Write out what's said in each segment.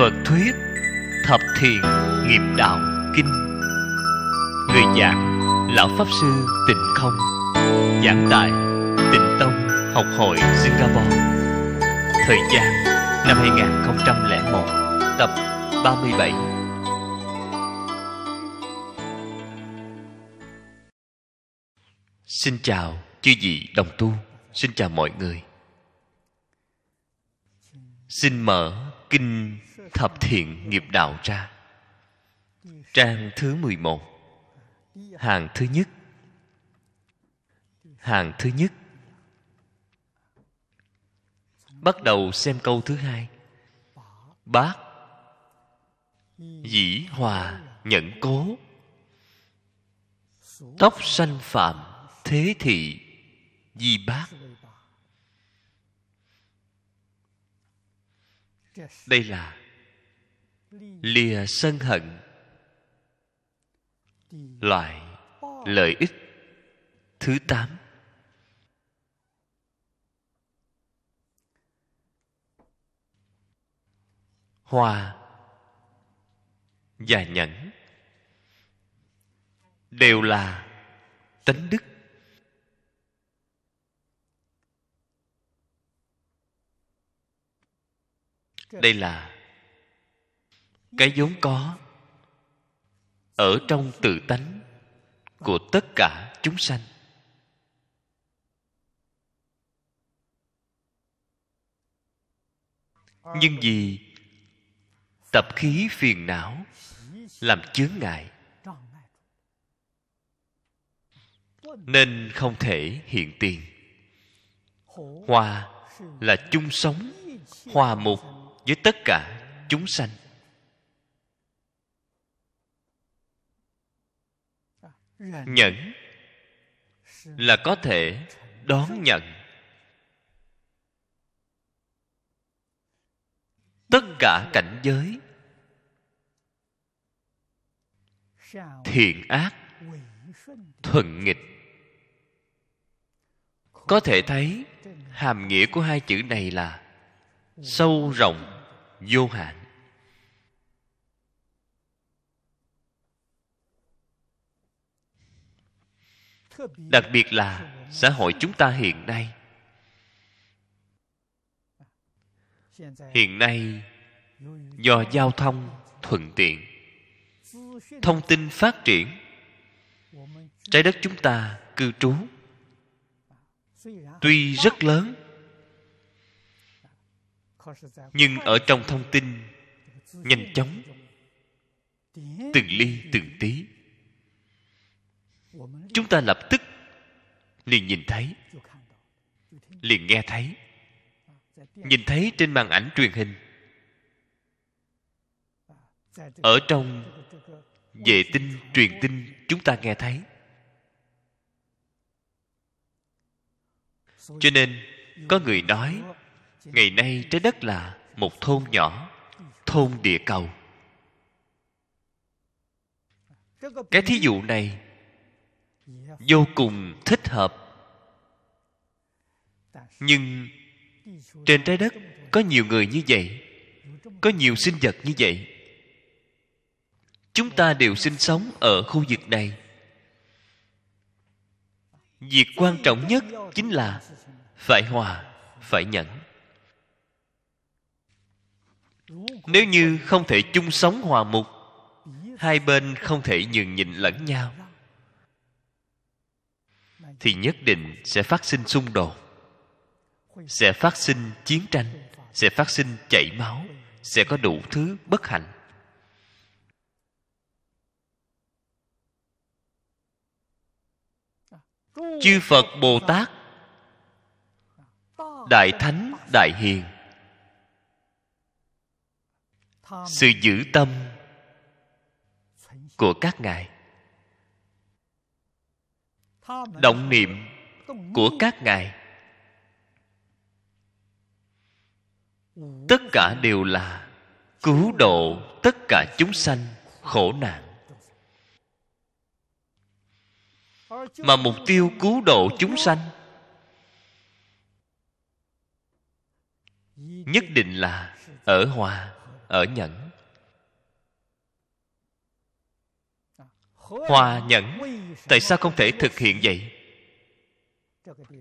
Phật thuyết Thập thiện nghiệp đạo kinh Người giảng Lão Pháp Sư Tịnh Không Giảng tại Tịnh Tông Học hội Singapore Thời gian năm 2001 Tập 37 Xin chào chư vị đồng tu Xin chào mọi người Xin mở kinh Thập thiện nghiệp đạo ra Trang thứ 11 Hàng thứ nhất Hàng thứ nhất Bắt đầu xem câu thứ hai Bác Dĩ hòa nhẫn cố Tóc sanh phạm thế thị Di bác Đây là lìa sân hận loại lợi ích thứ tám hòa và nhẫn đều là tánh đức đây là cái vốn có ở trong tự tánh của tất cả chúng sanh nhưng vì tập khí phiền não làm chướng ngại nên không thể hiện tiền hoa là chung sống hòa mục với tất cả chúng sanh nhẫn là có thể đón nhận tất cả cảnh giới thiện ác thuận nghịch có thể thấy hàm nghĩa của hai chữ này là sâu rộng vô hạn đặc biệt là xã hội chúng ta hiện nay hiện nay do giao thông thuận tiện thông tin phát triển trái đất chúng ta cư trú tuy rất lớn nhưng ở trong thông tin nhanh chóng từng ly từng tí chúng ta lập tức liền nhìn thấy liền nghe thấy nhìn thấy trên màn ảnh truyền hình ở trong vệ tinh truyền tin chúng ta nghe thấy cho nên có người nói ngày nay trái đất là một thôn nhỏ thôn địa cầu cái thí dụ này vô cùng thích hợp nhưng trên trái đất có nhiều người như vậy có nhiều sinh vật như vậy chúng ta đều sinh sống ở khu vực này việc quan trọng nhất chính là phải hòa phải nhẫn nếu như không thể chung sống hòa mục hai bên không thể nhường nhịn lẫn nhau thì nhất định sẽ phát sinh xung đột sẽ phát sinh chiến tranh sẽ phát sinh chảy máu sẽ có đủ thứ bất hạnh chư phật bồ tát đại thánh đại hiền sự giữ tâm của các ngài động niệm của các ngài tất cả đều là cứu độ tất cả chúng sanh khổ nạn mà mục tiêu cứu độ chúng sanh nhất định là ở hòa ở nhẫn hòa nhẫn tại sao không thể thực hiện vậy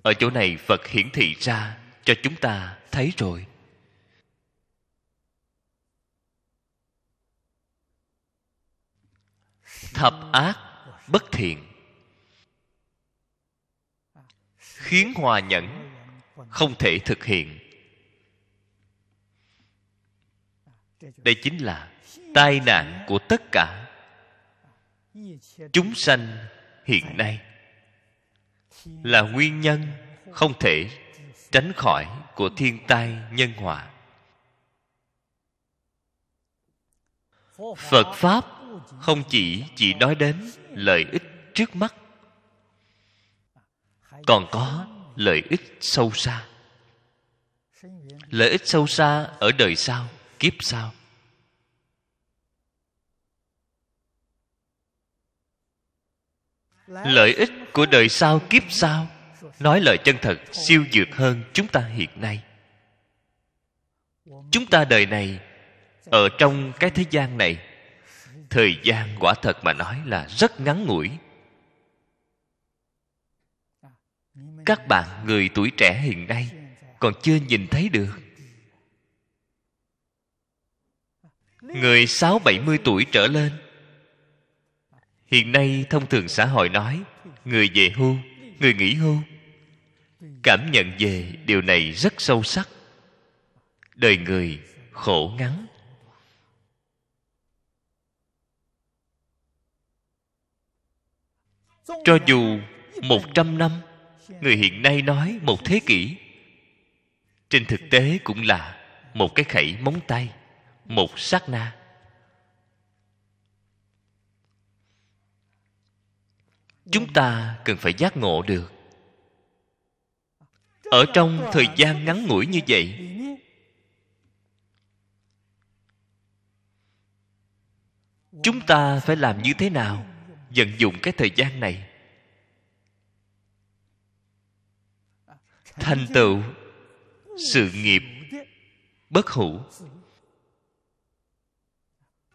ở chỗ này phật hiển thị ra cho chúng ta thấy rồi thập ác bất thiện khiến hòa nhẫn không thể thực hiện đây chính là tai nạn của tất cả chúng sanh hiện nay là nguyên nhân không thể tránh khỏi của thiên tai nhân họa phật pháp không chỉ chỉ nói đến lợi ích trước mắt còn có lợi ích sâu xa lợi ích sâu xa ở đời sau kiếp sau lợi ích của đời sau kiếp sau nói lời chân thật siêu dược hơn chúng ta hiện nay chúng ta đời này ở trong cái thế gian này thời gian quả thật mà nói là rất ngắn ngủi các bạn người tuổi trẻ hiện nay còn chưa nhìn thấy được người sáu bảy mươi tuổi trở lên hiện nay thông thường xã hội nói người về hưu người nghỉ hưu cảm nhận về điều này rất sâu sắc đời người khổ ngắn cho dù một trăm năm người hiện nay nói một thế kỷ trên thực tế cũng là một cái khẩy móng tay một sát na chúng ta cần phải giác ngộ được ở trong thời gian ngắn ngủi như vậy chúng ta phải làm như thế nào vận dụng cái thời gian này thành tựu sự nghiệp bất hủ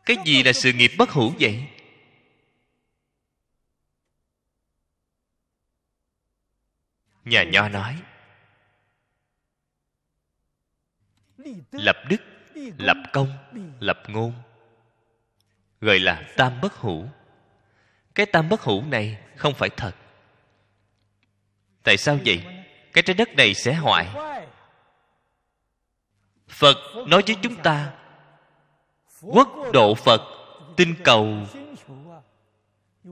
cái gì là sự nghiệp bất hủ vậy nhà nho nói lập đức lập công lập ngôn gọi là tam bất hủ cái tam bất hủ này không phải thật tại sao vậy cái trái đất này sẽ hoại phật nói với chúng ta quốc độ phật tinh cầu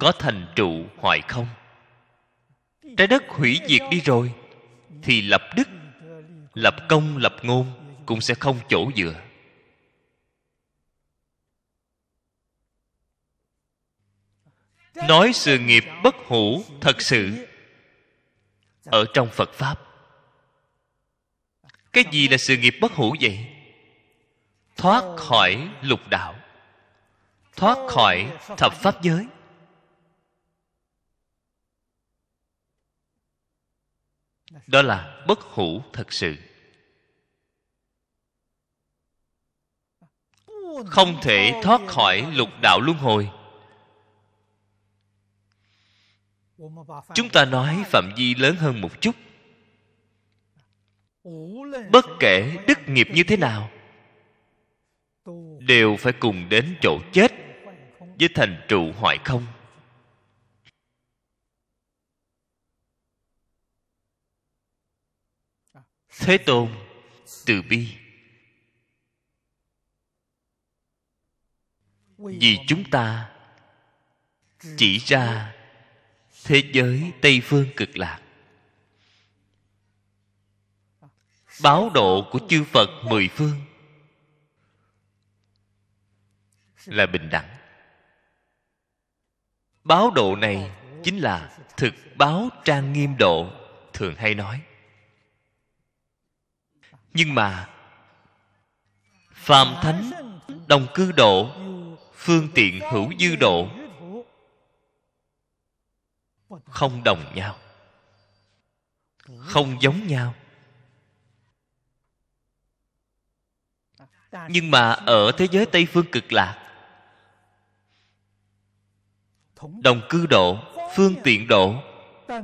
có thành trụ hoại không trái đất hủy diệt đi rồi thì lập đức lập công lập ngôn cũng sẽ không chỗ dựa nói sự nghiệp bất hủ thật sự ở trong phật pháp cái gì là sự nghiệp bất hủ vậy thoát khỏi lục đạo thoát khỏi thập pháp giới đó là bất hủ thật sự không thể thoát khỏi lục đạo luân hồi chúng ta nói phạm vi lớn hơn một chút bất kể đức nghiệp như thế nào đều phải cùng đến chỗ chết với thành trụ hoại không thế tôn từ bi vì chúng ta chỉ ra thế giới tây phương cực lạc báo độ của chư phật mười phương là bình đẳng báo độ này chính là thực báo trang nghiêm độ thường hay nói nhưng mà phàm thánh đồng cư độ phương tiện hữu dư độ không đồng nhau không giống nhau nhưng mà ở thế giới tây phương cực lạc đồng cư độ phương tiện độ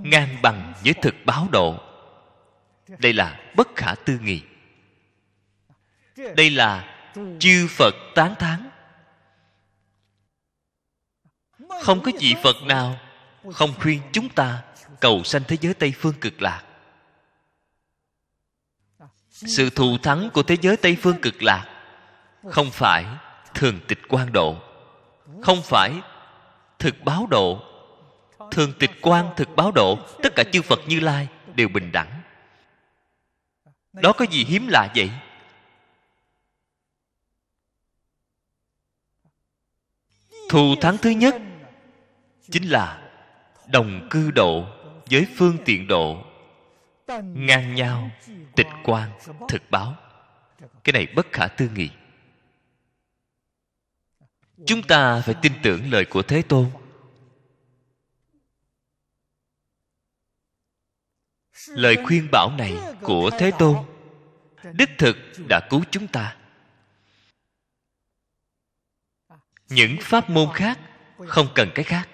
ngang bằng với thực báo độ đây là bất khả tư nghị đây là chư phật tán thán không có vị phật nào không khuyên chúng ta cầu sanh thế giới tây phương cực lạc sự thù thắng của thế giới tây phương cực lạc không phải thường tịch quan độ không phải thực báo độ thường tịch quan thực báo độ tất cả chư phật như lai đều bình đẳng đó có gì hiếm lạ vậy thu tháng thứ nhất chính là đồng cư độ với phương tiện độ ngang nhau tịch quan thực báo cái này bất khả tư nghị chúng ta phải tin tưởng lời của thế tôn lời khuyên bảo này của thế tôn đích thực đã cứu chúng ta những pháp môn khác không cần cái khác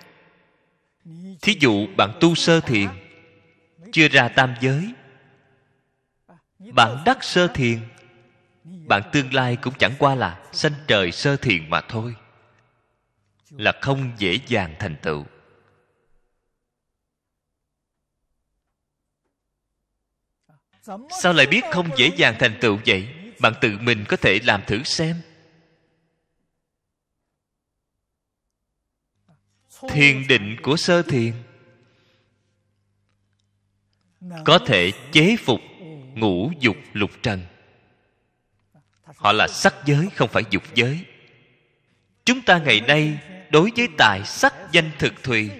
thí dụ bạn tu sơ thiền chưa ra tam giới bạn đắc sơ thiền bạn tương lai cũng chẳng qua là sanh trời sơ thiền mà thôi là không dễ dàng thành tựu sao lại biết không dễ dàng thành tựu vậy bạn tự mình có thể làm thử xem thiền định của sơ thiền có thể chế phục ngũ dục lục trần họ là sắc giới không phải dục giới chúng ta ngày nay đối với tài sắc danh thực thùy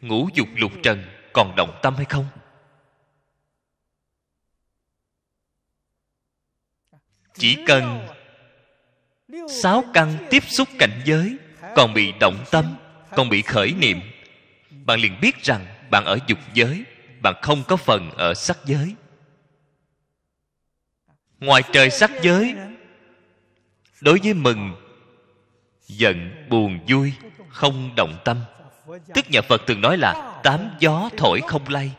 ngũ dục lục trần còn động tâm hay không chỉ cần sáu căn tiếp xúc cảnh giới còn bị động tâm còn bị khởi niệm bạn liền biết rằng bạn ở dục giới bạn không có phần ở sắc giới ngoài trời sắc giới đối với mừng giận buồn vui không động tâm tức nhà phật thường nói là tám gió thổi không lay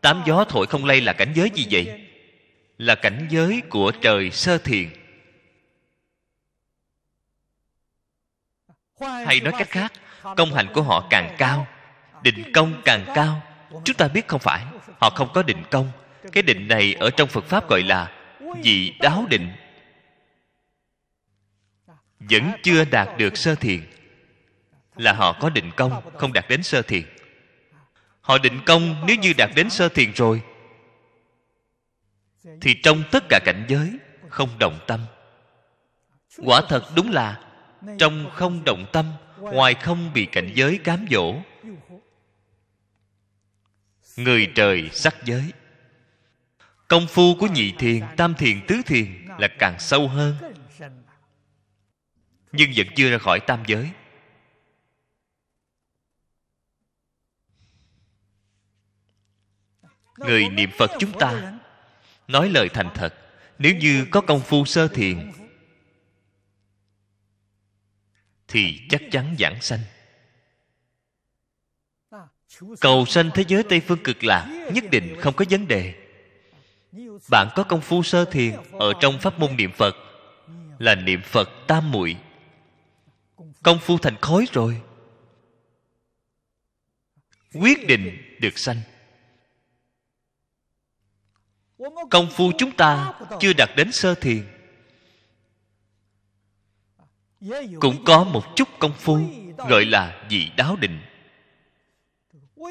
tám gió thổi không lay là cảnh giới gì vậy là cảnh giới của trời sơ thiền hay nói cách khác công hạnh của họ càng cao định công càng cao chúng ta biết không phải họ không có định công cái định này ở trong phật pháp gọi là dị đáo định vẫn chưa đạt được sơ thiền là họ có định công không đạt đến sơ thiền họ định công nếu như đạt đến sơ thiền rồi thì trong tất cả cảnh giới không động tâm quả thật đúng là trong không động tâm ngoài không bị cảnh giới cám dỗ người trời sắc giới công phu của nhị thiền tam thiền tứ thiền là càng sâu hơn nhưng vẫn chưa ra khỏi tam giới người niệm phật chúng ta nói lời thành thật nếu như có công phu sơ thiền thì chắc chắn giảng sanh cầu sanh thế giới tây phương cực lạc nhất định không có vấn đề bạn có công phu sơ thiền ở trong pháp môn niệm phật là niệm phật tam muội công phu thành khối rồi quyết định được sanh công phu chúng ta chưa đạt đến sơ thiền cũng có một chút công phu gọi là vị đáo định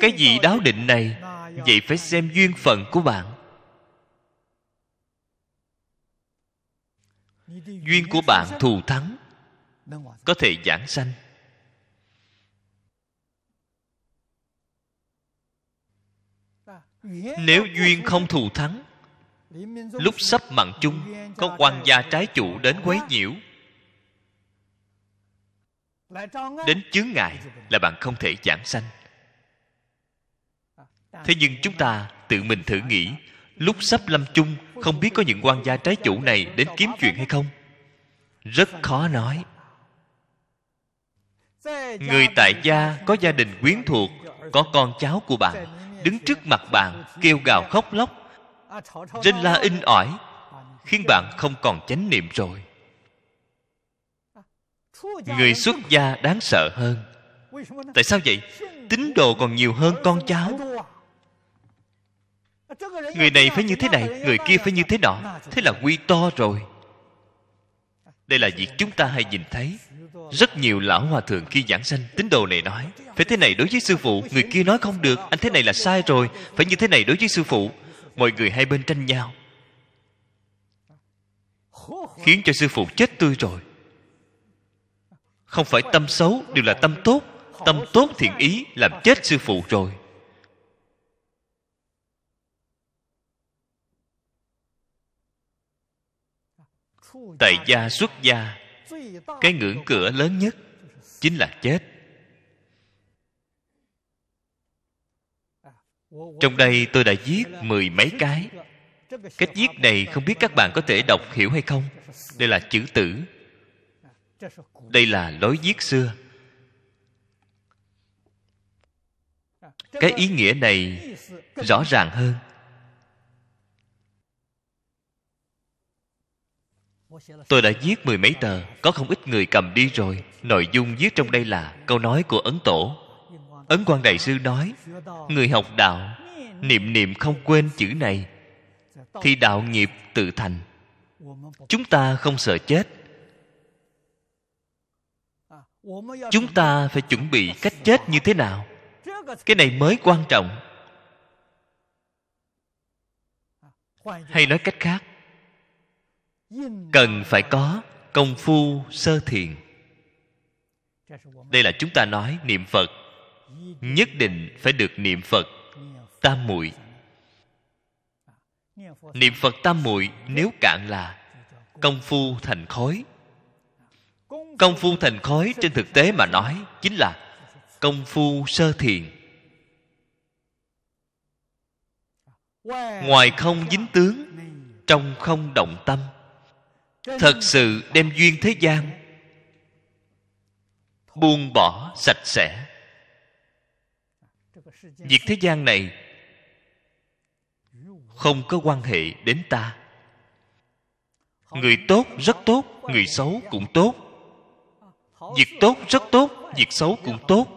cái vị đáo định này vậy phải xem duyên phận của bạn duyên của bạn thù thắng có thể giảng sanh nếu duyên không thù thắng lúc sắp mặn chung có quan gia trái chủ đến quấy nhiễu đến chướng ngại là bạn không thể giảng sanh thế nhưng chúng ta tự mình thử nghĩ lúc sắp lâm chung không biết có những quan gia trái chủ này đến kiếm chuyện hay không rất khó nói người tại gia có gia đình quyến thuộc có con cháu của bạn đứng trước mặt bạn kêu gào khóc lóc rên la in ỏi khiến bạn không còn chánh niệm rồi người xuất gia đáng sợ hơn tại sao vậy tín đồ còn nhiều hơn con cháu người này phải như thế này người kia phải như thế nọ thế là quy to rồi đây là việc chúng ta hay nhìn thấy rất nhiều lão hòa thượng khi giảng sanh tín đồ này nói phải thế này đối với sư phụ người kia nói không được anh thế này là sai rồi phải như thế này đối với sư phụ mọi người hai bên tranh nhau khiến cho sư phụ chết tươi rồi không phải tâm xấu đều là tâm tốt tâm tốt thiện ý làm chết sư phụ rồi tại gia xuất gia cái ngưỡng cửa lớn nhất chính là chết trong đây tôi đã viết mười mấy cái cách viết này không biết các bạn có thể đọc hiểu hay không đây là chữ tử đây là lối viết xưa cái ý nghĩa này rõ ràng hơn tôi đã viết mười mấy tờ có không ít người cầm đi rồi nội dung viết trong đây là câu nói của ấn tổ ấn quan đại sư nói người học đạo niệm niệm không quên chữ này thì đạo nghiệp tự thành chúng ta không sợ chết chúng ta phải chuẩn bị cách chết như thế nào cái này mới quan trọng hay nói cách khác cần phải có công phu sơ thiền đây là chúng ta nói niệm phật nhất định phải được niệm phật tam muội niệm phật tam muội nếu cạn là công phu thành khối công phu thành khói trên thực tế mà nói chính là công phu sơ thiền ngoài không dính tướng trong không động tâm thật sự đem duyên thế gian buông bỏ sạch sẽ việc thế gian này không có quan hệ đến ta người tốt rất tốt người xấu cũng tốt việc tốt rất tốt việc xấu cũng tốt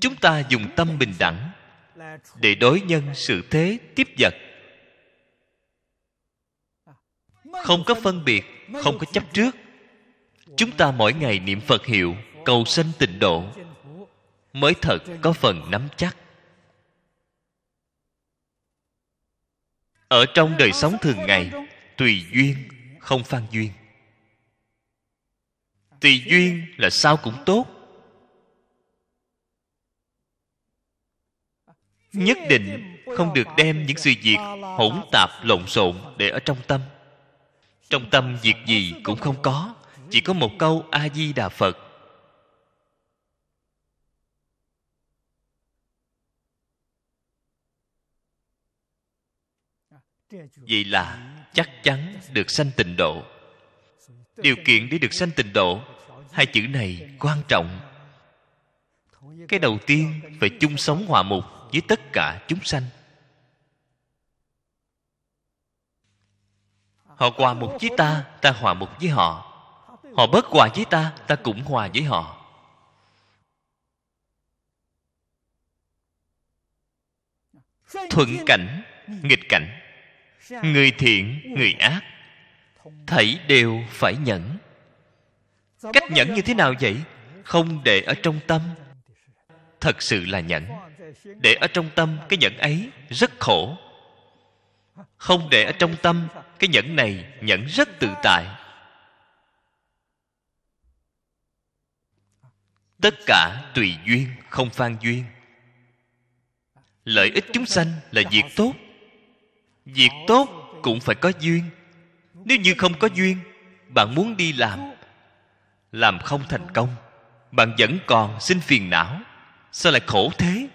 chúng ta dùng tâm bình đẳng để đối nhân sự thế tiếp vật không có phân biệt không có chấp trước chúng ta mỗi ngày niệm phật hiệu cầu sanh tịnh độ mới thật có phần nắm chắc ở trong đời sống thường ngày tùy duyên không phan duyên tùy duyên là sao cũng tốt nhất định không được đem những sự việc hỗn tạp lộn xộn để ở trong tâm trong tâm việc gì cũng không có chỉ có một câu a di đà phật vậy là chắc chắn được sanh tịnh độ điều kiện để được sanh tịnh độ hai chữ này quan trọng cái đầu tiên phải chung sống hòa mục với tất cả chúng sanh họ hòa mục với ta ta hòa mục với họ họ bất hòa với ta ta cũng hòa với họ thuận cảnh nghịch cảnh Dạ. người thiện người ác thảy đều phải nhẫn dạ, cách nhẫn như thế dạ. nào vậy không để ở trong tâm thật sự là nhẫn để ở trong tâm cái nhẫn ấy rất khổ không để ở trong tâm cái nhẫn này nhẫn rất tự tại tất cả tùy duyên không phan duyên lợi ích chúng sanh là việc tốt việc tốt cũng phải có duyên nếu như không có duyên bạn muốn đi làm làm không thành công bạn vẫn còn xin phiền não sao lại khổ thế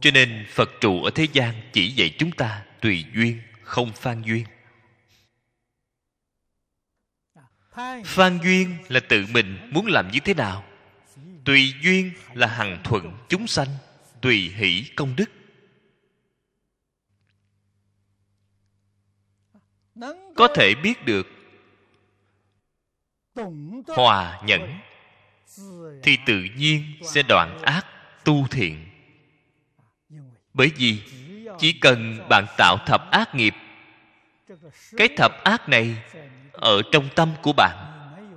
cho nên phật trụ ở thế gian chỉ dạy chúng ta tùy duyên không phan duyên phan duyên là tự mình muốn làm như thế nào tùy duyên là hằng thuận chúng sanh tùy hỷ công đức có thể biết được hòa nhẫn thì tự nhiên sẽ đoạn ác tu thiện bởi vì chỉ cần bạn tạo thập ác nghiệp cái thập ác này ở trong tâm của bạn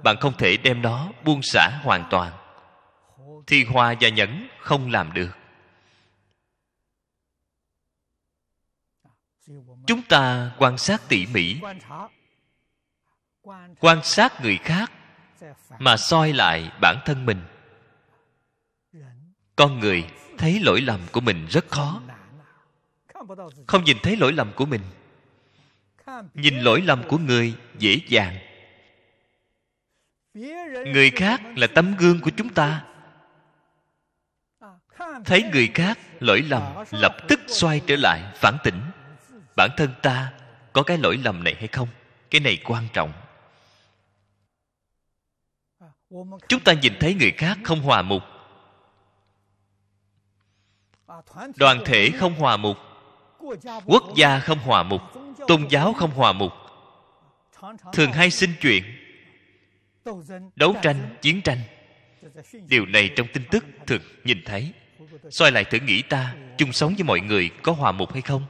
bạn không thể đem nó buông xả hoàn toàn thì hòa và nhẫn không làm được chúng ta quan sát tỉ mỉ quan sát người khác mà soi lại bản thân mình con người thấy lỗi lầm của mình rất khó không nhìn thấy lỗi lầm của mình nhìn lỗi lầm của người dễ dàng người khác là tấm gương của chúng ta thấy người khác lỗi lầm lập tức xoay trở lại phản tỉnh bản thân ta có cái lỗi lầm này hay không cái này quan trọng chúng ta nhìn thấy người khác không hòa mục đoàn thể không hòa mục quốc gia không hòa mục tôn giáo không hòa mục thường hay sinh chuyện đấu tranh chiến tranh điều này trong tin tức thường nhìn thấy soi lại thử nghĩ ta chung sống với mọi người có hòa mục hay không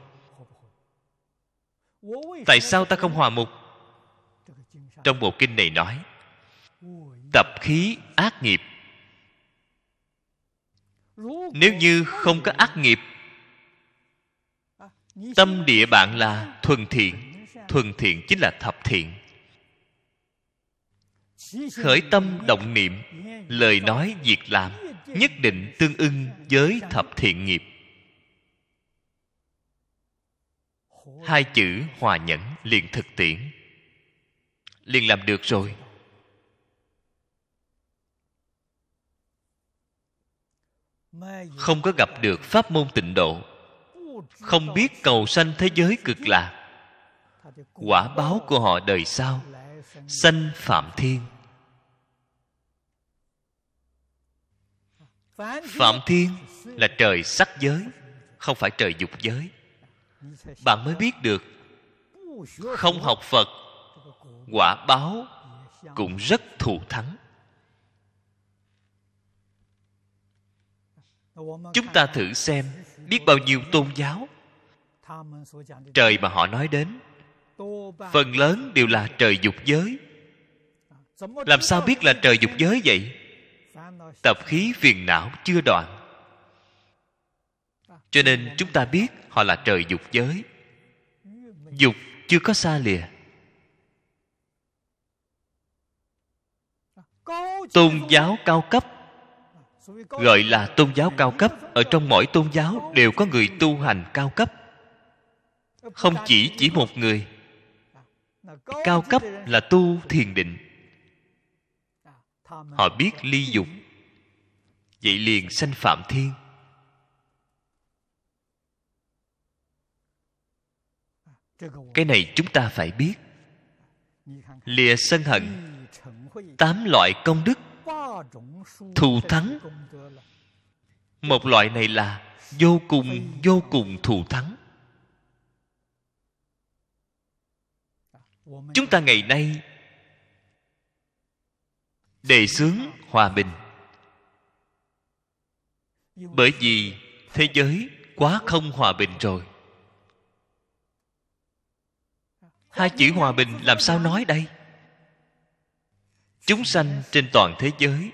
tại sao ta không hòa mục trong bộ kinh này nói tập khí ác nghiệp nếu như không có ác nghiệp tâm địa bạn là thuần thiện thuần thiện chính là thập thiện khởi tâm động niệm lời nói việc làm nhất định tương ưng với thập thiện nghiệp hai chữ hòa nhẫn liền thực tiễn liền làm được rồi không có gặp được pháp môn tịnh độ không biết cầu sanh thế giới cực lạc quả báo của họ đời sau sanh phạm thiên phạm thiên là trời sắc giới không phải trời dục giới bạn mới biết được không học phật quả báo cũng rất thù thắng chúng ta thử xem biết bao nhiêu tôn giáo trời mà họ nói đến phần lớn đều là trời dục giới làm sao biết là trời dục giới vậy tập khí phiền não chưa đoạn cho nên chúng ta biết họ là trời dục giới dục chưa có xa lìa tôn giáo cao cấp gọi là tôn giáo cao cấp ở trong mỗi tôn giáo đều có người tu hành cao cấp không chỉ chỉ một người cao cấp là tu thiền định họ biết ly dục vậy liền sanh phạm thiên cái này chúng ta phải biết lìa sân hận tám loại công đức thù thắng một loại này là vô cùng vô cùng thù thắng chúng ta ngày nay đề xướng hòa bình bởi vì thế giới quá không hòa bình rồi hai chữ hòa bình làm sao nói đây chúng sanh trên toàn thế giới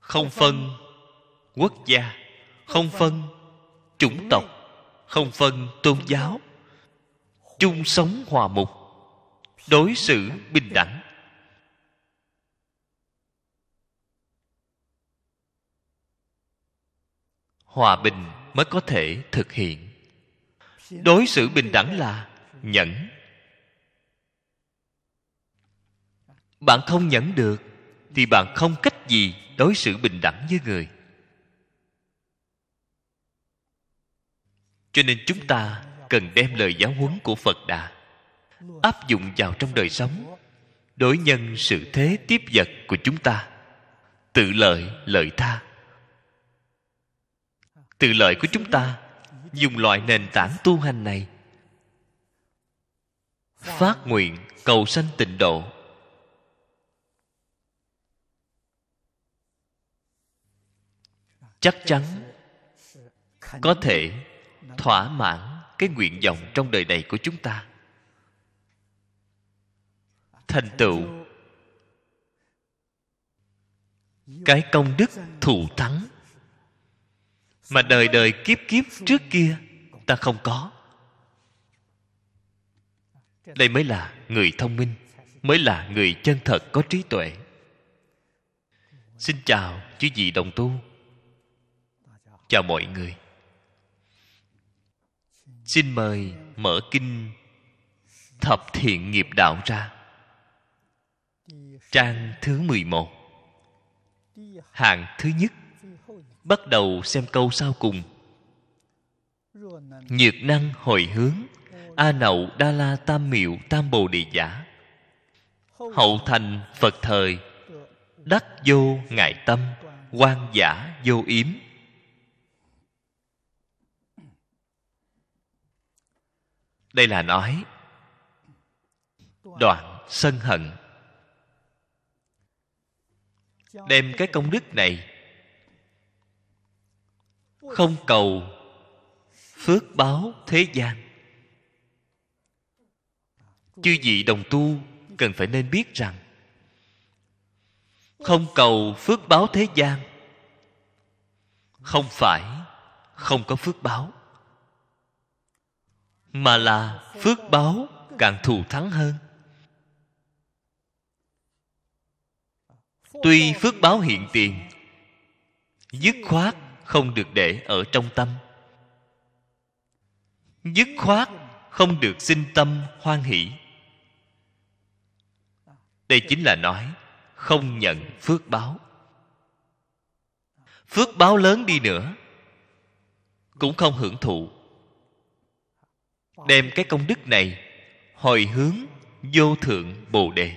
không phân quốc gia không phân chủng tộc không phân tôn giáo chung sống hòa mục đối xử bình đẳng hòa bình mới có thể thực hiện đối xử bình đẳng là nhẫn bạn không nhẫn được thì bạn không cách gì đối xử bình đẳng với người cho nên chúng ta cần đem lời giáo huấn của phật đà áp dụng vào trong đời sống đối nhân sự thế tiếp vật của chúng ta tự lợi lợi tha từ lợi của chúng ta Dùng loại nền tảng tu hành này Phát nguyện cầu sanh tịnh độ Chắc chắn Có thể thỏa mãn cái nguyện vọng trong đời này của chúng ta thành tựu cái công đức thù thắng mà đời đời kiếp kiếp trước kia ta không có đây mới là người thông minh mới là người chân thật có trí tuệ xin chào chư vị đồng tu chào mọi người xin mời mở kinh thập thiện nghiệp đạo ra trang thứ 11 hàng thứ nhất bắt đầu xem câu sau cùng nhiệt năng hồi hướng a nậu đa la tam miệu tam bồ đề giả hậu thành phật thời đắc vô ngại tâm quan giả vô yếm đây là nói đoạn sân hận đem cái công đức này không cầu phước báo thế gian chư vị đồng tu cần phải nên biết rằng không cầu phước báo thế gian không phải không có phước báo mà là phước báo càng thù thắng hơn tuy phước báo hiện tiền dứt khoát không được để ở trong tâm dứt khoát không được sinh tâm hoan hỷ đây chính là nói không nhận phước báo phước báo lớn đi nữa cũng không hưởng thụ đem cái công đức này hồi hướng vô thượng bồ đề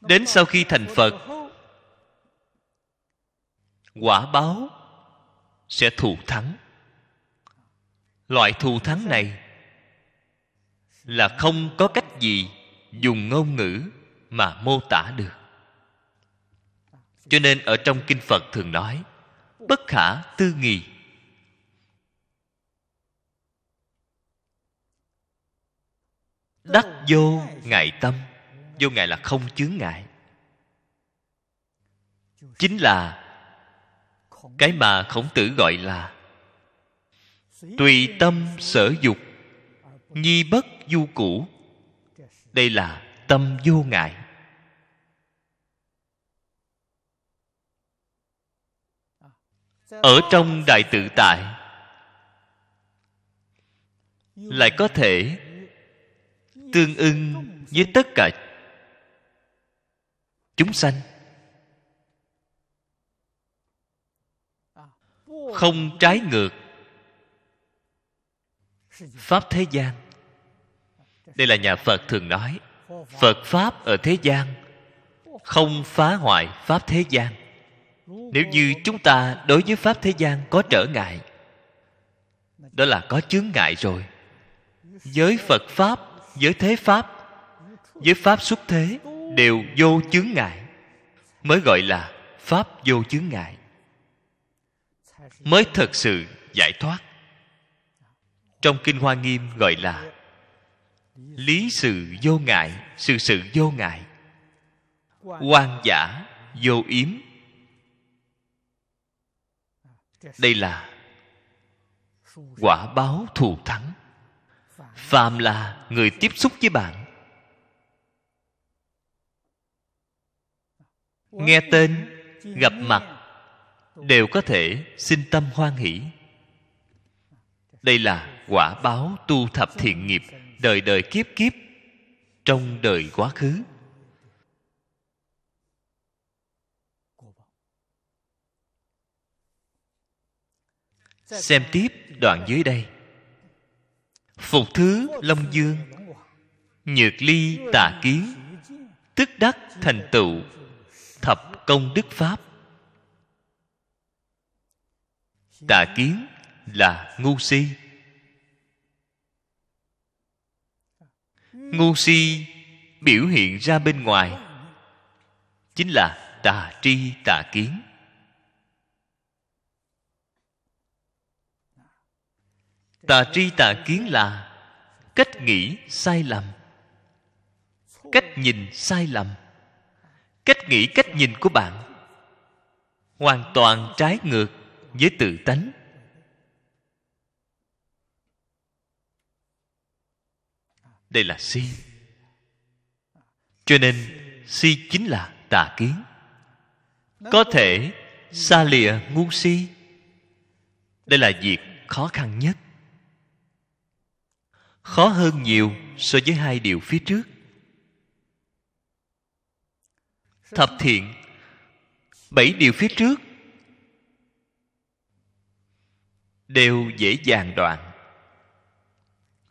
đến sau khi thành phật quả báo sẽ thù thắng loại thù thắng này là không có cách gì dùng ngôn ngữ mà mô tả được cho nên ở trong kinh phật thường nói bất khả tư nghì đắc vô ngại tâm vô ngại là không chướng ngại chính là cái mà khổng tử gọi là tùy tâm sở dục nhi bất du cũ đây là tâm vô ngại ở trong đại tự tại lại có thể tương ưng với tất cả chúng sanh không trái ngược pháp thế gian đây là nhà phật thường nói phật pháp ở thế gian không phá hoại pháp thế gian nếu như chúng ta đối với pháp thế gian có trở ngại đó là có chướng ngại rồi giới phật pháp giới thế pháp với pháp xuất thế đều vô chướng ngại mới gọi là pháp vô chướng ngại mới thật sự giải thoát trong kinh hoa nghiêm gọi là lý sự vô ngại sự sự vô ngại quan giả vô yếm đây là quả báo thù thắng phàm là người tiếp xúc với bạn nghe tên gặp mặt đều có thể xin tâm hoan hỷ đây là quả báo tu thập thiện nghiệp đời đời kiếp kiếp trong đời quá khứ xem tiếp đoạn dưới đây phục thứ long dương nhược ly tà kiến tức đắc thành tựu thập công đức pháp tà kiến là ngu si ngu si biểu hiện ra bên ngoài chính là tà tri tà kiến tà tri tà kiến là cách nghĩ sai lầm cách nhìn sai lầm cách nghĩ cách nhìn của bạn hoàn toàn trái ngược với tự tánh đây là si cho nên si chính là tà kiến có thể xa lìa ngu si đây là việc khó khăn nhất khó hơn nhiều so với hai điều phía trước thập thiện bảy điều phía trước đều dễ dàng đoạn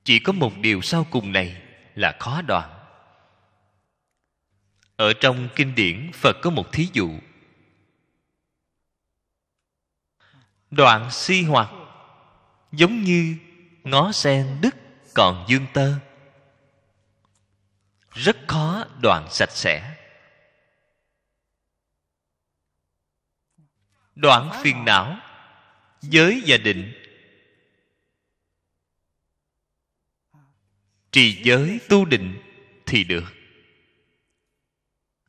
chỉ có một điều sau cùng này là khó đoạn ở trong kinh điển phật có một thí dụ đoạn si hoạt giống như ngó sen đứt còn dương tơ rất khó đoạn sạch sẽ đoạn phiền não giới và định trì giới tu định thì được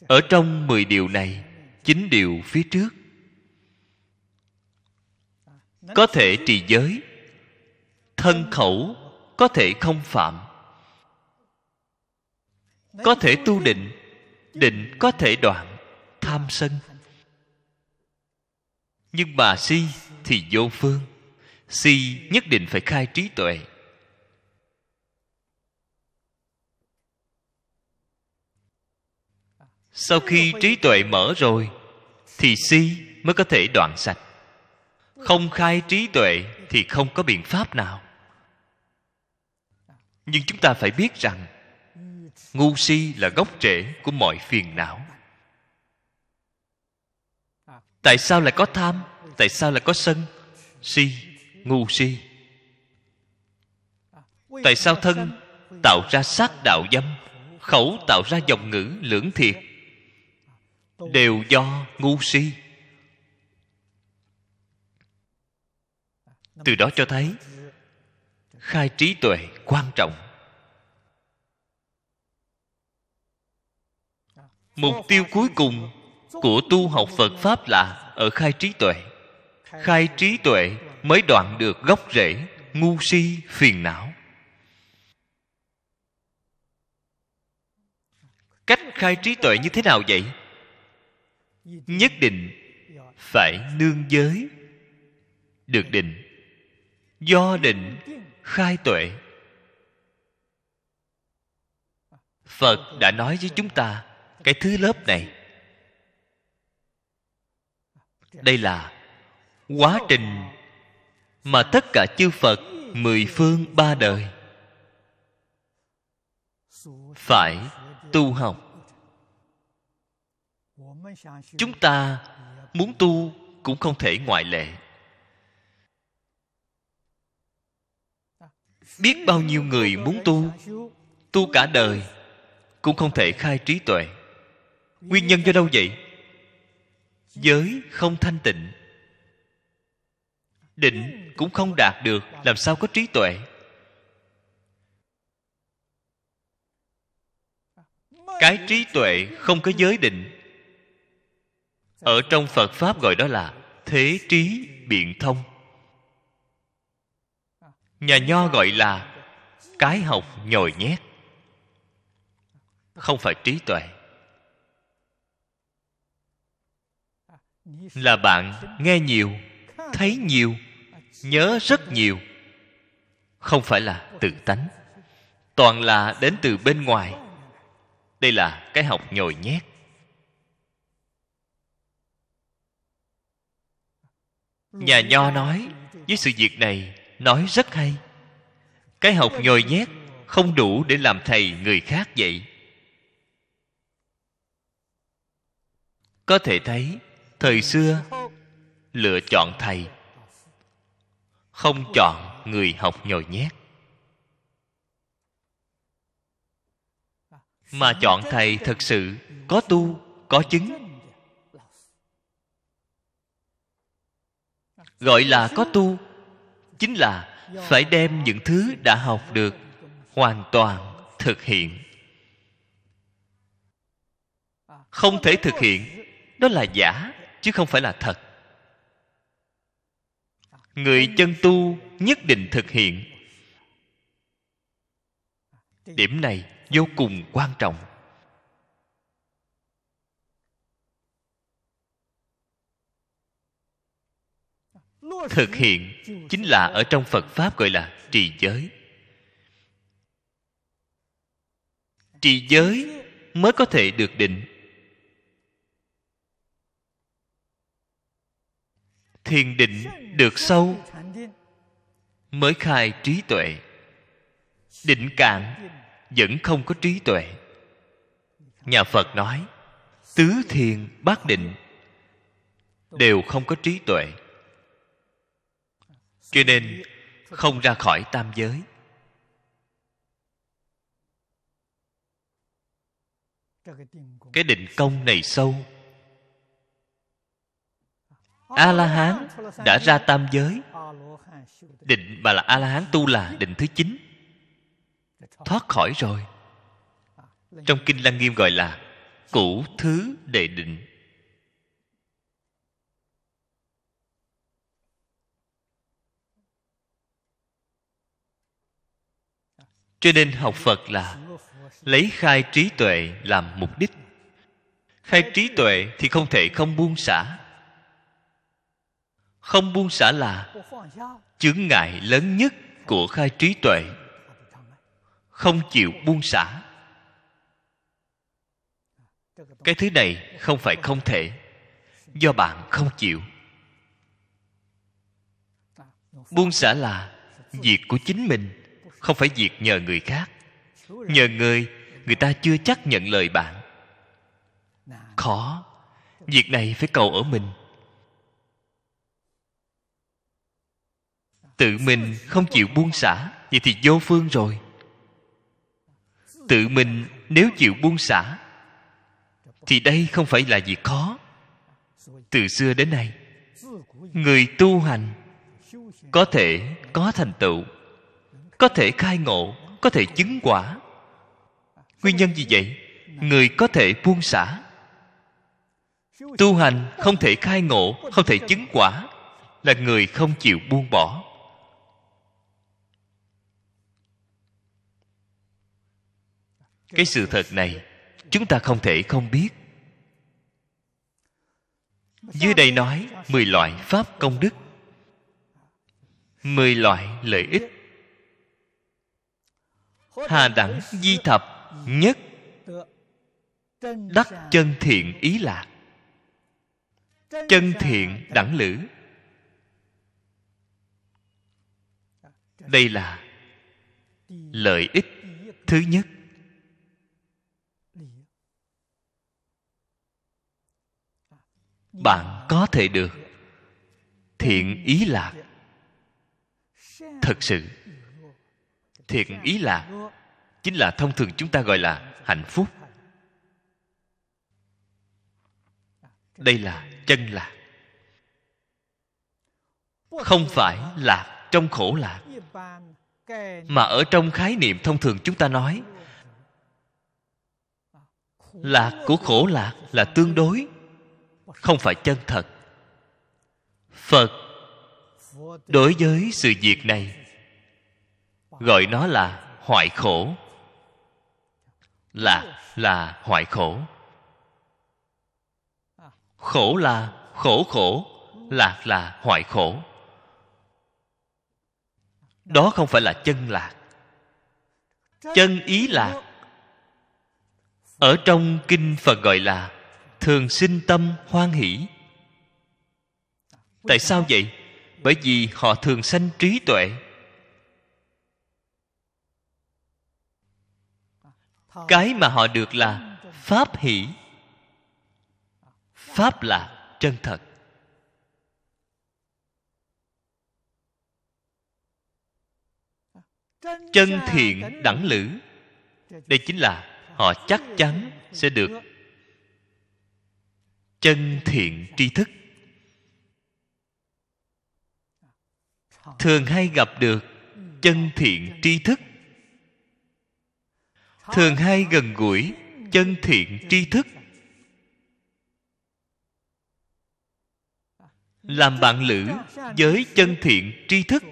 ở trong mười điều này chín điều phía trước có thể trì giới thân khẩu có thể không phạm có thể tu định định có thể đoạn tham sân nhưng mà si thì vô phương si nhất định phải khai trí tuệ sau khi trí tuệ mở rồi thì si mới có thể đoạn sạch không khai trí tuệ thì không có biện pháp nào nhưng chúng ta phải biết rằng ngu si là gốc rễ của mọi phiền não tại sao lại có tham tại sao lại có sân si ngu si tại sao thân tạo ra sát đạo dâm khẩu tạo ra dòng ngữ lưỡng thiệt đều do ngu si từ đó cho thấy khai trí tuệ quan trọng mục tiêu cuối cùng của tu học phật pháp là ở khai trí tuệ khai trí tuệ mới đoạn được gốc rễ ngu si phiền não cách khai trí tuệ như thế nào vậy nhất định phải nương giới được định do định khai tuệ phật đã nói với chúng ta cái thứ lớp này đây là quá trình mà tất cả chư phật mười phương ba đời phải tu học chúng ta muốn tu cũng không thể ngoại lệ biết bao nhiêu người muốn tu tu cả đời cũng không thể khai trí tuệ nguyên nhân do đâu vậy giới không thanh tịnh định cũng không đạt được làm sao có trí tuệ cái trí tuệ không có giới định ở trong phật pháp gọi đó là thế trí biện thông nhà nho gọi là cái học nhồi nhét không phải trí tuệ là bạn nghe nhiều thấy nhiều nhớ rất nhiều không phải là tự tánh toàn là đến từ bên ngoài đây là cái học nhồi nhét nhà nho nói với sự việc này nói rất hay cái học nhồi nhét không đủ để làm thầy người khác vậy có thể thấy thời xưa lựa chọn thầy không chọn người học nhồi nhét mà chọn thầy thật sự có tu có chứng gọi là có tu chính là phải đem những thứ đã học được hoàn toàn thực hiện không thể thực hiện đó là giả chứ không phải là thật người chân tu nhất định thực hiện điểm này vô cùng quan trọng thực hiện chính là ở trong phật pháp gọi là trì giới trì giới mới có thể được định thiền định được sâu mới khai trí tuệ định cạn vẫn không có trí tuệ nhà phật nói tứ thiền bát định đều không có trí tuệ cho nên không ra khỏi tam giới cái định công này sâu a la hán đã ra tam giới định mà là a la hán tu là định thứ chín thoát khỏi rồi trong kinh lăng nghiêm gọi là cũ thứ đệ định cho nên học phật là lấy khai trí tuệ làm mục đích khai trí tuệ thì không thể không buông xả không buông xả là chướng ngại lớn nhất của khai trí tuệ không chịu buông xả cái thứ này không phải không thể do bạn không chịu buông xả là việc của chính mình không phải việc nhờ người khác nhờ người người ta chưa chắc nhận lời bạn khó việc này phải cầu ở mình tự mình không chịu buông xả vậy thì vô phương rồi tự mình nếu chịu buông xả thì đây không phải là việc khó từ xưa đến nay người tu hành có thể có thành tựu có thể khai ngộ có thể chứng quả nguyên nhân gì vậy người có thể buông xả tu hành không thể khai ngộ không thể chứng quả là người không chịu buông bỏ cái sự thật này chúng ta không thể không biết dưới đây nói mười loại pháp công đức mười loại lợi ích Hà đẳng di thập nhất Đắc chân thiện ý lạc Chân thiện đẳng lữ Đây là lợi ích thứ nhất bạn có thể được thiện ý lạc thật sự thiện ý lạc chính là thông thường chúng ta gọi là hạnh phúc đây là chân lạc không phải lạc trong khổ lạc mà ở trong khái niệm thông thường chúng ta nói lạc của khổ lạc là tương đối không phải chân thật phật đối với sự việc này gọi nó là hoại khổ là là hoại khổ khổ là khổ khổ lạc là hoại khổ đó không phải là chân lạc chân ý lạc ở trong kinh phật gọi là thường sinh tâm hoan hỷ tại sao vậy bởi vì họ thường sanh trí tuệ cái mà họ được là pháp hỷ pháp là chân thật chân thiện đẳng lữ đây chính là họ chắc chắn sẽ được chân thiện tri thức thường hay gặp được chân thiện tri thức thường hay gần gũi chân thiện tri thức làm bạn lữ với chân thiện tri thức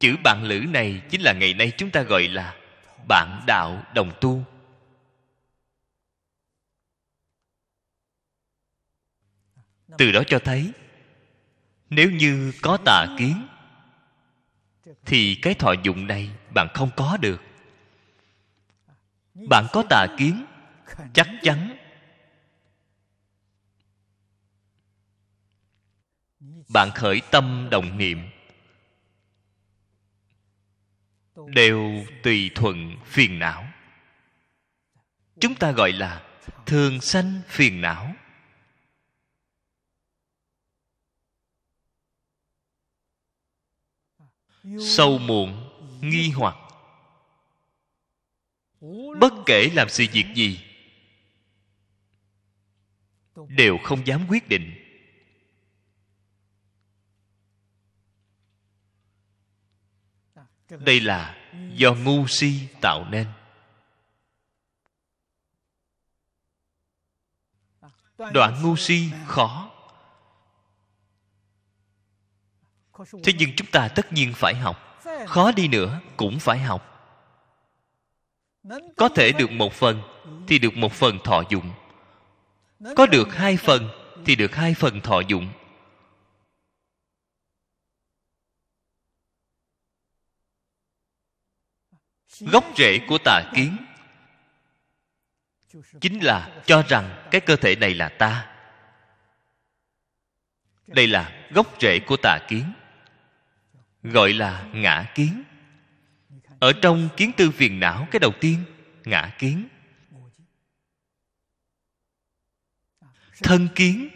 chữ bạn lữ này chính là ngày nay chúng ta gọi là bạn đạo đồng tu từ đó cho thấy nếu như có tà kiến thì cái thọ dụng này bạn không có được bạn có tà kiến chắc chắn bạn khởi tâm đồng niệm đều tùy thuận phiền não chúng ta gọi là thường sanh phiền não sâu muộn nghi hoặc bất kể làm sự việc gì đều không dám quyết định đây là do ngu si tạo nên đoạn ngu si khó thế nhưng chúng ta tất nhiên phải học khó đi nữa cũng phải học có thể được một phần thì được một phần thọ dụng có được hai phần thì được hai phần thọ dụng gốc rễ của tà kiến chính là cho rằng cái cơ thể này là ta đây là gốc rễ của tà kiến gọi là ngã kiến ở trong kiến tư phiền não cái đầu tiên ngã kiến thân kiến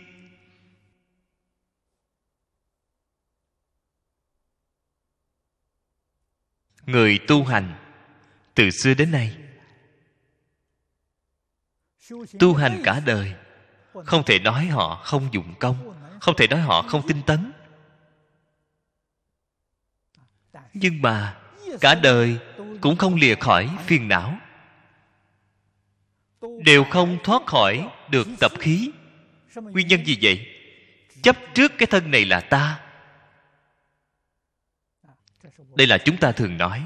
người tu hành từ xưa đến nay tu hành cả đời không thể nói họ không dụng công không thể nói họ không tinh tấn nhưng mà cả đời cũng không lìa khỏi phiền não đều không thoát khỏi được tập khí nguyên nhân gì vậy chấp trước cái thân này là ta đây là chúng ta thường nói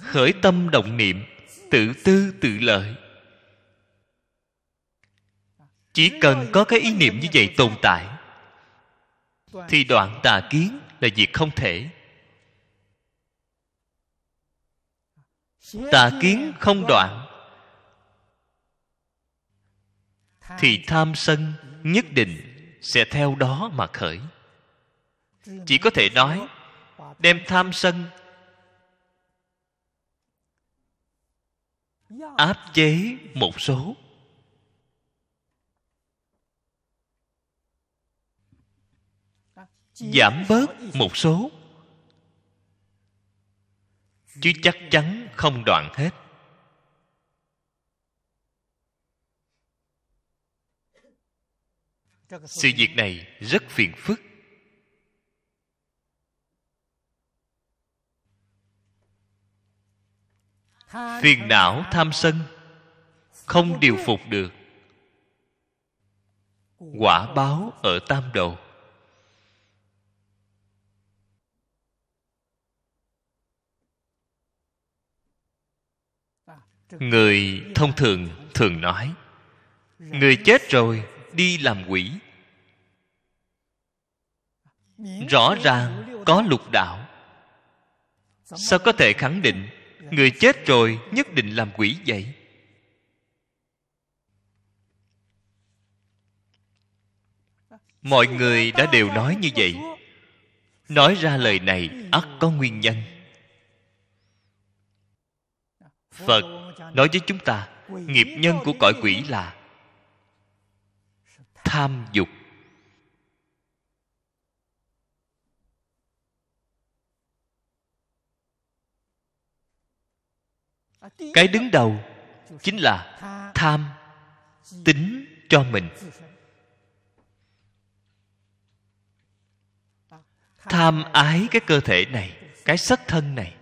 khởi tâm động niệm tự tư tự lợi chỉ cần có cái ý niệm như vậy tồn tại thì đoạn tà kiến là việc không thể tà kiến không đoạn thì tham sân nhất định sẽ theo đó mà khởi chỉ có thể nói đem tham sân áp chế một số giảm bớt một số chứ chắc chắn không đoạn hết sự việc này rất phiền phức phiền não tham sân không điều phục được quả báo ở tam đầu người thông thường thường nói người chết rồi đi làm quỷ rõ ràng có lục đạo sao có thể khẳng định người chết rồi nhất định làm quỷ vậy mọi người đã đều nói như vậy nói ra lời này ắt có nguyên nhân phật nói với chúng ta nghiệp nhân của cõi quỷ là tham dục cái đứng đầu chính là tham tính cho mình tham ái cái cơ thể này cái sắc thân này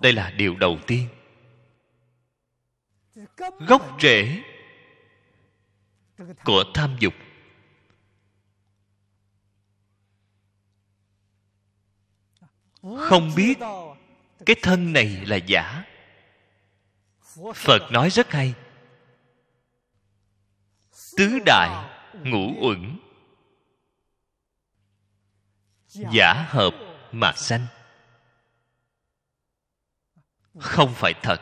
đây là điều đầu tiên gốc rễ của tham dục không biết cái thân này là giả phật nói rất hay tứ đại ngũ uẩn giả hợp mà sanh không phải thật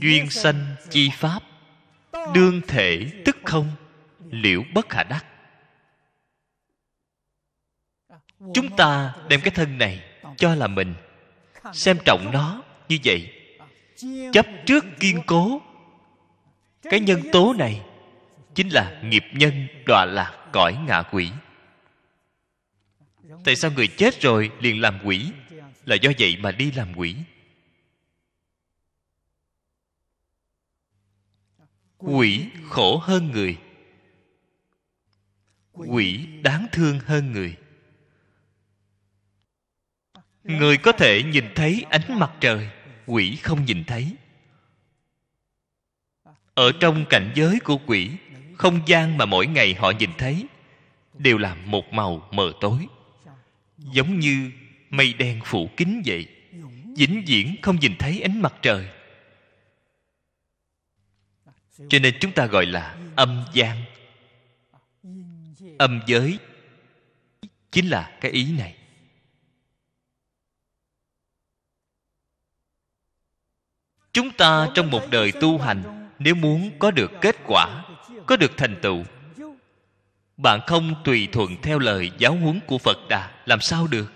duyên sanh chi pháp đương thể tức không liễu bất khả đắc chúng ta đem cái thân này cho là mình xem trọng nó như vậy chấp trước kiên cố cái nhân tố này chính là nghiệp nhân đọa lạc cõi ngạ quỷ tại sao người chết rồi liền làm quỷ là do vậy mà đi làm quỷ quỷ khổ hơn người quỷ đáng thương hơn người người có thể nhìn thấy ánh mặt trời quỷ không nhìn thấy ở trong cảnh giới của quỷ không gian mà mỗi ngày họ nhìn thấy đều là một màu mờ tối giống như mây đen phủ kín vậy vĩnh viễn không nhìn thấy ánh mặt trời cho nên chúng ta gọi là âm gian âm giới chính là cái ý này chúng ta trong một đời tu hành nếu muốn có được kết quả có được thành tựu bạn không tùy thuận theo lời giáo huấn của phật đà làm sao được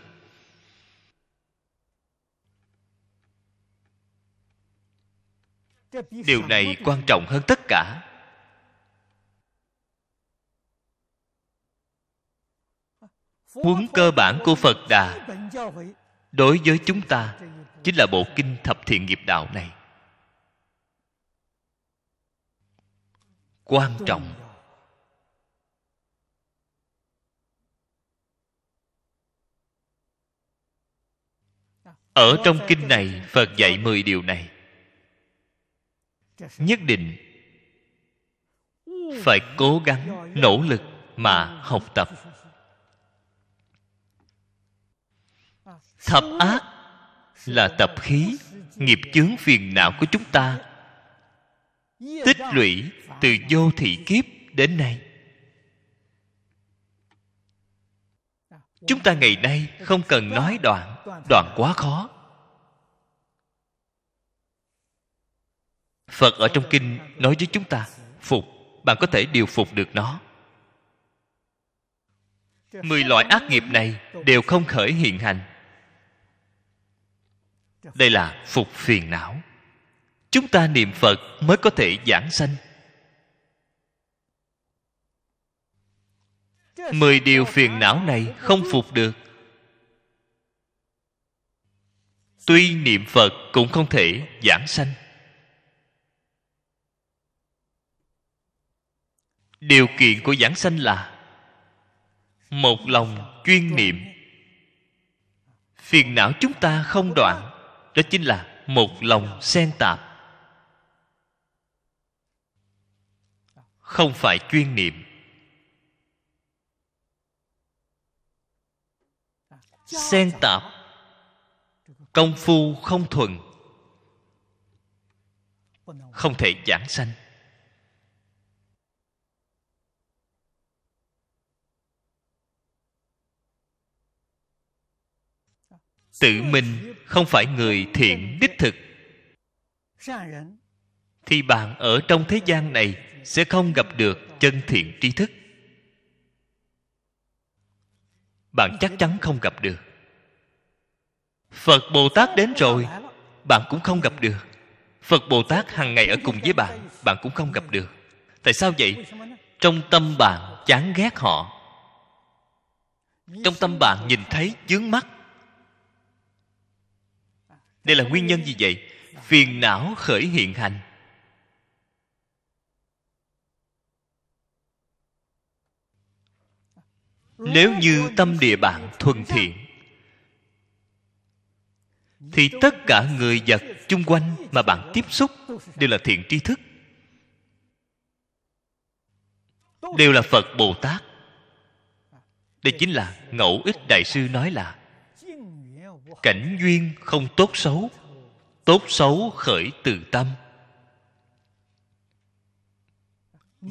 điều này quan trọng hơn tất cả huấn cơ bản của phật đà đối với chúng ta chính là bộ kinh thập thiện nghiệp đạo này quan trọng ở trong kinh này phật dạy mười điều này nhất định phải cố gắng nỗ lực mà học tập thập ác là tập khí nghiệp chướng phiền não của chúng ta tích lũy từ vô thị kiếp đến nay chúng ta ngày nay không cần nói đoạn đoạn quá khó phật ở trong kinh nói với chúng ta phục bạn có thể điều phục được nó mười loại ác nghiệp này đều không khởi hiện hành đây là phục phiền não chúng ta niệm phật mới có thể giảng sanh mười điều phiền não này không phục được tuy niệm phật cũng không thể giảng sanh điều kiện của giảng sanh là một lòng chuyên niệm phiền não chúng ta không đoạn đó chính là một lòng xen tạp không phải chuyên niệm xen tạp công phu không thuần không thể giảng sanh tự mình không phải người thiện đích thực thì bạn ở trong thế gian này sẽ không gặp được chân thiện tri thức bạn chắc chắn không gặp được phật bồ tát đến rồi bạn cũng không gặp được phật bồ tát hàng ngày ở cùng với bạn bạn cũng không gặp được tại sao vậy trong tâm bạn chán ghét họ trong tâm bạn nhìn thấy chướng mắt đây là nguyên nhân gì vậy phiền não khởi hiện hành nếu như tâm địa bạn thuần thiện thì tất cả người vật chung quanh mà bạn tiếp xúc đều là thiện tri thức đều là phật bồ tát đây chính là ngẫu ích đại sư nói là cảnh duyên không tốt xấu tốt xấu khởi từ tâm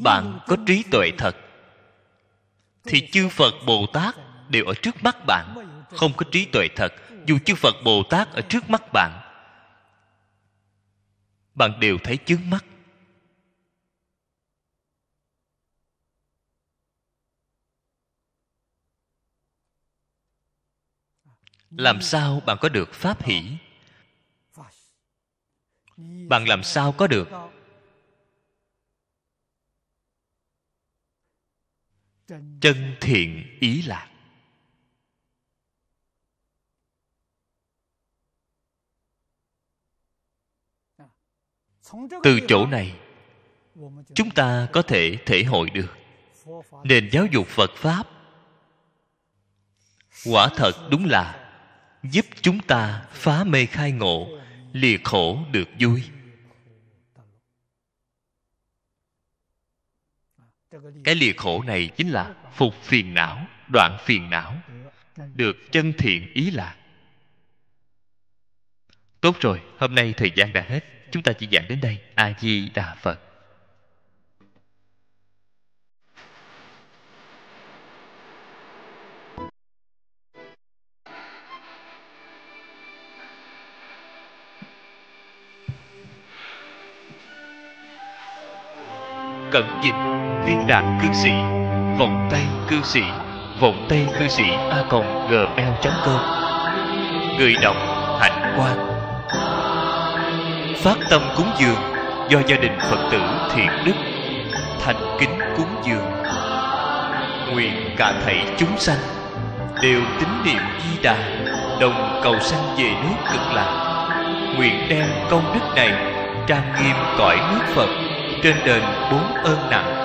bạn có trí tuệ thật thì chư phật bồ tát đều ở trước mắt bạn không có trí tuệ thật dù chư phật bồ tát ở trước mắt bạn bạn đều thấy chướng mắt làm sao bạn có được pháp hỷ bạn làm sao có được chân thiện ý lạc từ chỗ này chúng ta có thể thể hội được nền giáo dục phật pháp quả thật đúng là giúp chúng ta phá mê khai ngộ lìa khổ được vui cái lìa khổ này chính là phục phiền não đoạn phiền não được chân thiện ý lạc tốt rồi hôm nay thời gian đã hết chúng ta chỉ giảng đến đây a di đà phật cần dịch liên lạc cư sĩ vòng tay cư sĩ vòng tay cư sĩ a gmail.com người đọc hạnh quan, phát tâm cúng dường do gia đình phật tử thiện đức thành kính cúng dường nguyện cả thảy chúng sanh đều tín niệm di đà đồng cầu sanh về nước cực lạc nguyện đem công đức này trang nghiêm cõi nước phật trên đền bốn ơn nặng